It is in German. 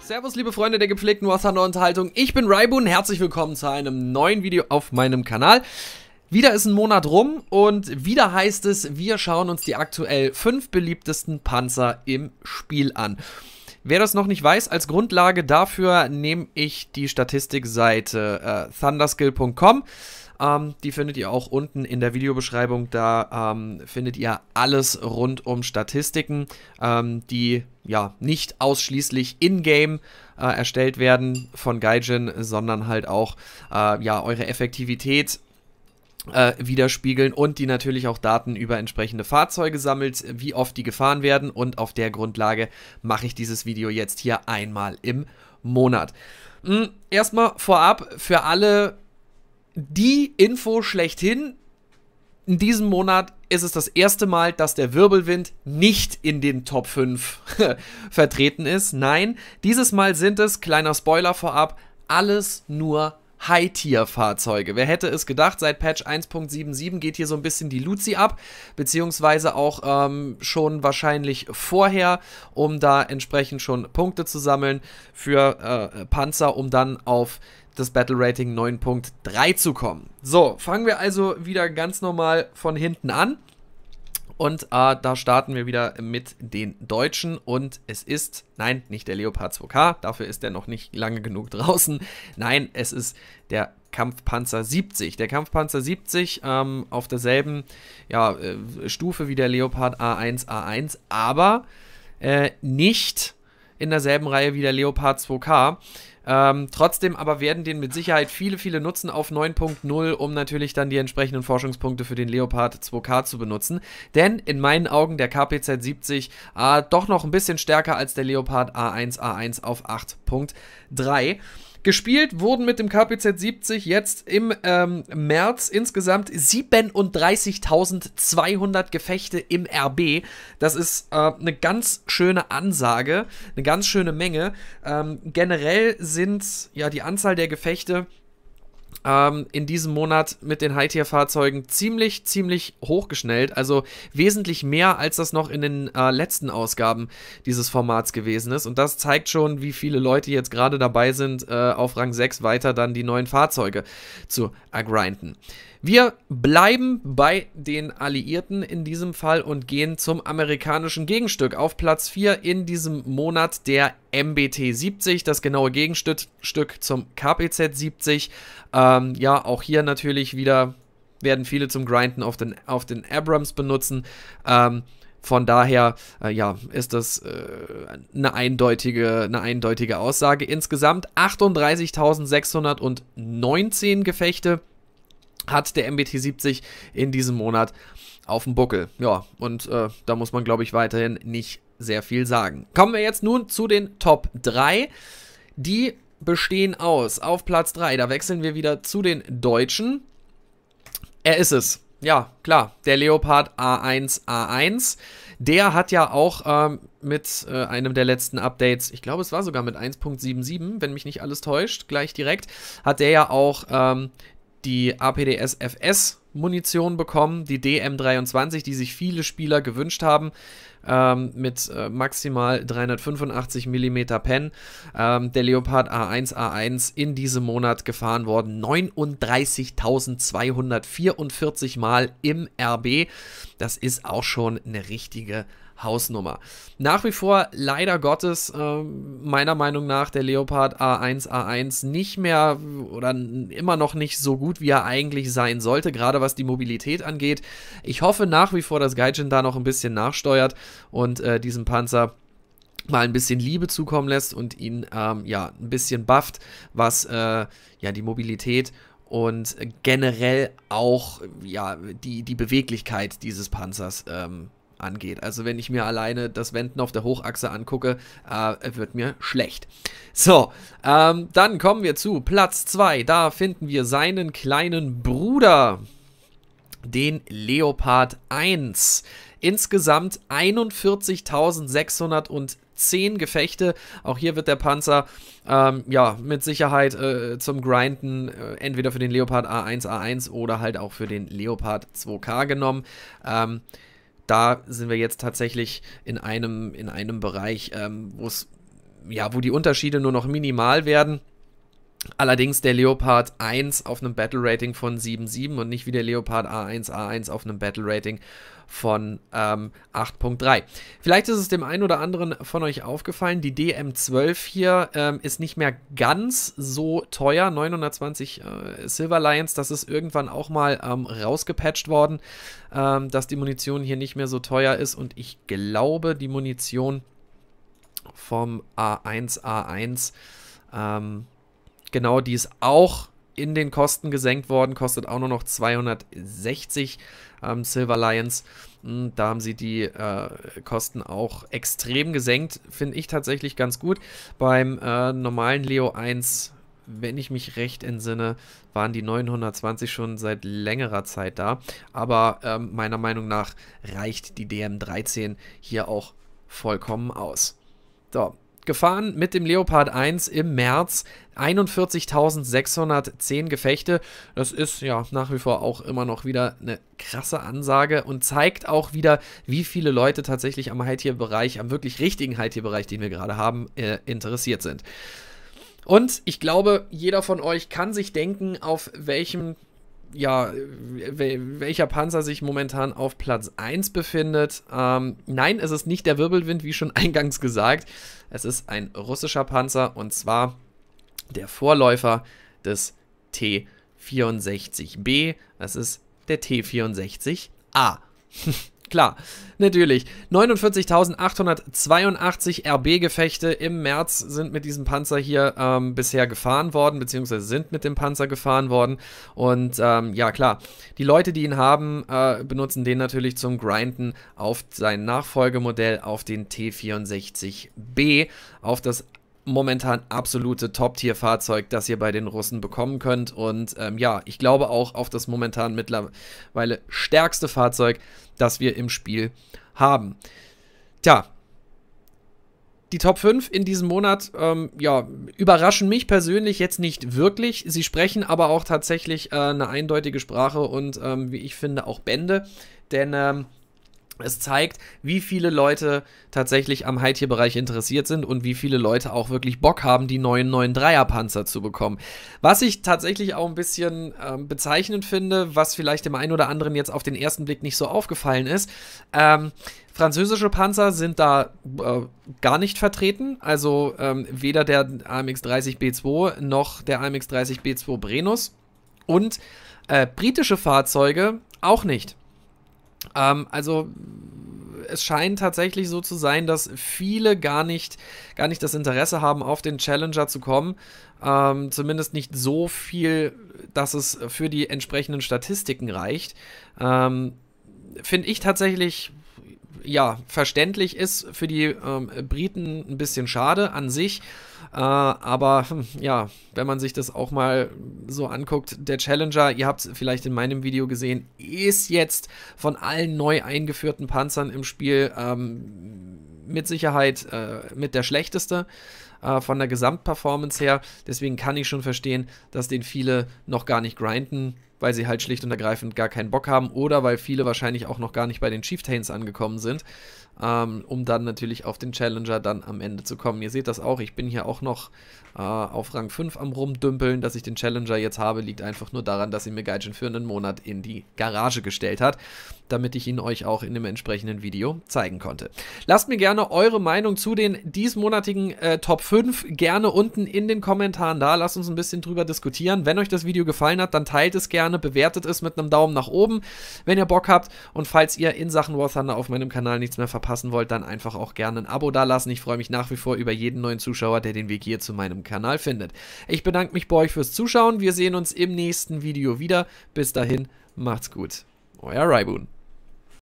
Servus, liebe Freunde der gepflegten Wasserunterhaltung. Ich bin Raibun. Herzlich willkommen zu einem neuen Video auf meinem Kanal. Wieder ist ein Monat rum und wieder heißt es, wir schauen uns die aktuell fünf beliebtesten Panzer im Spiel an. Wer das noch nicht weiß, als Grundlage dafür nehme ich die Statistikseite äh, thunderskill.com. Ähm, die findet ihr auch unten in der Videobeschreibung. Da ähm, findet ihr alles rund um Statistiken, ähm, die ja nicht ausschließlich in-game äh, erstellt werden von Gaijin, sondern halt auch äh, ja eure Effektivität äh, widerspiegeln und die natürlich auch Daten über entsprechende Fahrzeuge sammelt, wie oft die gefahren werden und auf der Grundlage mache ich dieses Video jetzt hier einmal im Monat. Hm, erstmal vorab für alle die Info schlechthin. In diesem Monat ist es das erste Mal, dass der Wirbelwind nicht in den Top 5 vertreten ist. Nein, dieses Mal sind es, kleiner Spoiler vorab, alles nur High-Tier-Fahrzeuge. Wer hätte es gedacht, seit Patch 1.77 geht hier so ein bisschen die Luzi ab, beziehungsweise auch ähm, schon wahrscheinlich vorher, um da entsprechend schon Punkte zu sammeln für äh, Panzer, um dann auf das Battle Rating 9.3 zu kommen. So, fangen wir also wieder ganz normal von hinten an. Und äh, da starten wir wieder mit den Deutschen. Und es ist, nein, nicht der Leopard 2K, dafür ist er noch nicht lange genug draußen. Nein, es ist der Kampfpanzer 70. Der Kampfpanzer 70 ähm, auf derselben ja, äh, Stufe wie der Leopard A1A1, aber äh, nicht in derselben Reihe wie der Leopard 2K. Ähm, trotzdem aber werden den mit Sicherheit viele, viele nutzen auf 9.0, um natürlich dann die entsprechenden Forschungspunkte für den Leopard 2K zu benutzen. Denn in meinen Augen der KPZ 70 äh, doch noch ein bisschen stärker als der Leopard A1A1 auf 8.3. Gespielt wurden mit dem KPZ 70 jetzt im ähm, März insgesamt 37.200 Gefechte im RB. Das ist äh, eine ganz schöne Ansage, eine ganz schöne Menge. Ähm, generell sind ja die Anzahl der Gefechte ähm, in diesem Monat mit den High-Tier-Fahrzeugen ziemlich, ziemlich hochgeschnellt. Also wesentlich mehr, als das noch in den äh, letzten Ausgaben dieses Formats gewesen ist. Und das zeigt schon, wie viele Leute jetzt gerade dabei sind, äh, auf Rang 6 weiter dann die neuen Fahrzeuge zu ergrinden. Wir bleiben bei den Alliierten in diesem Fall und gehen zum amerikanischen Gegenstück. Auf Platz 4 in diesem Monat der MBT 70, das genaue Gegenstück zum KPZ 70. Ähm, ja, auch hier natürlich wieder werden viele zum Grinden auf den, auf den Abrams benutzen. Ähm, von daher, äh, ja, ist das äh, eine, eindeutige, eine eindeutige Aussage. Insgesamt 38.619 Gefechte hat der MBT 70 in diesem Monat auf dem Buckel. Ja, und äh, da muss man, glaube ich, weiterhin nicht sehr viel sagen. Kommen wir jetzt nun zu den Top 3. Die bestehen aus auf Platz 3. Da wechseln wir wieder zu den Deutschen. Er ist es. Ja, klar, der Leopard A1A1. 1 der hat ja auch ähm, mit äh, einem der letzten Updates, ich glaube, es war sogar mit 1.77, wenn mich nicht alles täuscht, gleich direkt, hat der ja auch ähm, die APDS FS Munition bekommen, die DM23, die sich viele Spieler gewünscht haben, ähm, mit äh, maximal 385 mm Pen. Ähm, der Leopard A1 A1 in diesem Monat gefahren worden, 39.244 Mal im RB. Das ist auch schon eine richtige Hausnummer. Nach wie vor leider Gottes äh, meiner Meinung nach der Leopard A1 A1 nicht mehr oder immer noch nicht so gut, wie er eigentlich sein sollte, gerade was was die Mobilität angeht. Ich hoffe nach wie vor, dass Gaijin da noch ein bisschen nachsteuert und äh, diesen Panzer mal ein bisschen Liebe zukommen lässt und ihn ähm, ja ein bisschen bufft, was äh, ja die Mobilität und generell auch ja die, die Beweglichkeit dieses Panzers ähm, angeht. Also wenn ich mir alleine das Wenden auf der Hochachse angucke, äh, wird mir schlecht. So, ähm, dann kommen wir zu Platz 2. Da finden wir seinen kleinen Bruder den Leopard 1. Insgesamt 41.610 Gefechte. Auch hier wird der Panzer ähm, ja mit Sicherheit äh, zum Grinden äh, entweder für den Leopard A1 A1 oder halt auch für den Leopard 2K genommen. Ähm, da sind wir jetzt tatsächlich in einem, in einem Bereich, ähm, ja, wo die Unterschiede nur noch minimal werden. Allerdings der Leopard 1 auf einem Battle Rating von 7,7 und nicht wie der Leopard A1 A1 auf einem Battle Rating von ähm, 8.3. Vielleicht ist es dem einen oder anderen von euch aufgefallen, die DM12 hier ähm, ist nicht mehr ganz so teuer. 920 äh, Silver Lions, das ist irgendwann auch mal ähm, rausgepatcht worden, ähm, dass die Munition hier nicht mehr so teuer ist und ich glaube, die Munition vom A1 A1 ähm, Genau, die ist auch in den Kosten gesenkt worden, kostet auch nur noch 260 ähm, Silver Lions. Hm, da haben sie die äh, Kosten auch extrem gesenkt, finde ich tatsächlich ganz gut. Beim äh, normalen Leo 1, wenn ich mich recht entsinne, waren die 920 schon seit längerer Zeit da. Aber ähm, meiner Meinung nach reicht die DM13 hier auch vollkommen aus. So, gefahren mit dem Leopard 1 im März. 41.610 Gefechte. Das ist ja nach wie vor auch immer noch wieder eine krasse Ansage und zeigt auch wieder, wie viele Leute tatsächlich am Hightierbereich, am wirklich richtigen Hightierbereich, den wir gerade haben, äh, interessiert sind. Und ich glaube, jeder von euch kann sich denken, auf welchem ja, welcher Panzer sich momentan auf Platz 1 befindet. Ähm, nein, es ist nicht der Wirbelwind, wie schon eingangs gesagt. Es ist ein russischer Panzer und zwar der Vorläufer des T-64B. Das ist der T-64A. klar. Natürlich. 49.882 RB-Gefechte im März sind mit diesem Panzer hier ähm, bisher gefahren worden, beziehungsweise sind mit dem Panzer gefahren worden. Und ähm, ja, klar, die Leute, die ihn haben, äh, benutzen den natürlich zum Grinden auf sein Nachfolgemodell, auf den T64B, auf das momentan absolute Top-Tier-Fahrzeug, das ihr bei den Russen bekommen könnt. Und ähm, ja, ich glaube auch auf das momentan mittlerweile stärkste Fahrzeug, das wir im Spiel haben. Tja, die Top 5 in diesem Monat ähm, ja, überraschen mich persönlich jetzt nicht wirklich. Sie sprechen aber auch tatsächlich äh, eine eindeutige Sprache und ähm, wie ich finde auch Bände. Denn ähm, es zeigt, wie viele Leute tatsächlich am High-Tier-Bereich interessiert sind und wie viele Leute auch wirklich Bock haben, die neuen neuen Dreierpanzer zu bekommen. Was ich tatsächlich auch ein bisschen äh, bezeichnend finde, was vielleicht dem einen oder anderen jetzt auf den ersten Blick nicht so aufgefallen ist, ähm, Französische Panzer sind da äh, gar nicht vertreten. Also ähm, weder der AMX 30 B2 noch der AMX 30 B2 Brennus. Und äh, britische Fahrzeuge auch nicht. Ähm, also es scheint tatsächlich so zu sein, dass viele gar nicht, gar nicht das Interesse haben, auf den Challenger zu kommen. Ähm, zumindest nicht so viel, dass es für die entsprechenden Statistiken reicht. Ähm, Finde ich tatsächlich ja, verständlich ist für die ähm, Briten ein bisschen schade an sich. Äh, aber hm, ja, wenn man sich das auch mal so anguckt, der Challenger, ihr habt es vielleicht in meinem Video gesehen, ist jetzt von allen neu eingeführten Panzern im Spiel ähm, mit Sicherheit äh, mit der schlechteste äh, von der Gesamtperformance her. Deswegen kann ich schon verstehen, dass den viele noch gar nicht grinden, weil sie halt schlicht und ergreifend gar keinen Bock haben oder weil viele wahrscheinlich auch noch gar nicht bei den Chieftains angekommen sind ähm, um dann natürlich auf den Challenger dann am Ende zu kommen. Ihr seht das auch, ich bin hier auch noch äh, auf Rang 5 am rumdümpeln. Dass ich den Challenger jetzt habe, liegt einfach nur daran, dass sie mir Gaijin für einen Monat in die Garage gestellt hat, damit ich ihn euch auch in dem entsprechenden Video zeigen konnte. Lasst mir gerne eure Meinung zu den diesmonatigen äh, Top 5 gerne unten in den Kommentaren da. Lasst uns ein bisschen drüber diskutieren. Wenn euch das Video gefallen hat, dann teilt es gerne, bewertet es mit einem Daumen nach oben, wenn ihr Bock habt. Und falls ihr in Sachen War Thunder auf meinem Kanal nichts mehr verpasst, verpassen wollt, dann einfach auch gerne ein Abo dalassen. Ich freue mich nach wie vor über jeden neuen Zuschauer, der den Weg hier zu meinem Kanal findet. Ich bedanke mich bei euch fürs Zuschauen. Wir sehen uns im nächsten Video wieder. Bis dahin, macht's gut. Euer Raibun.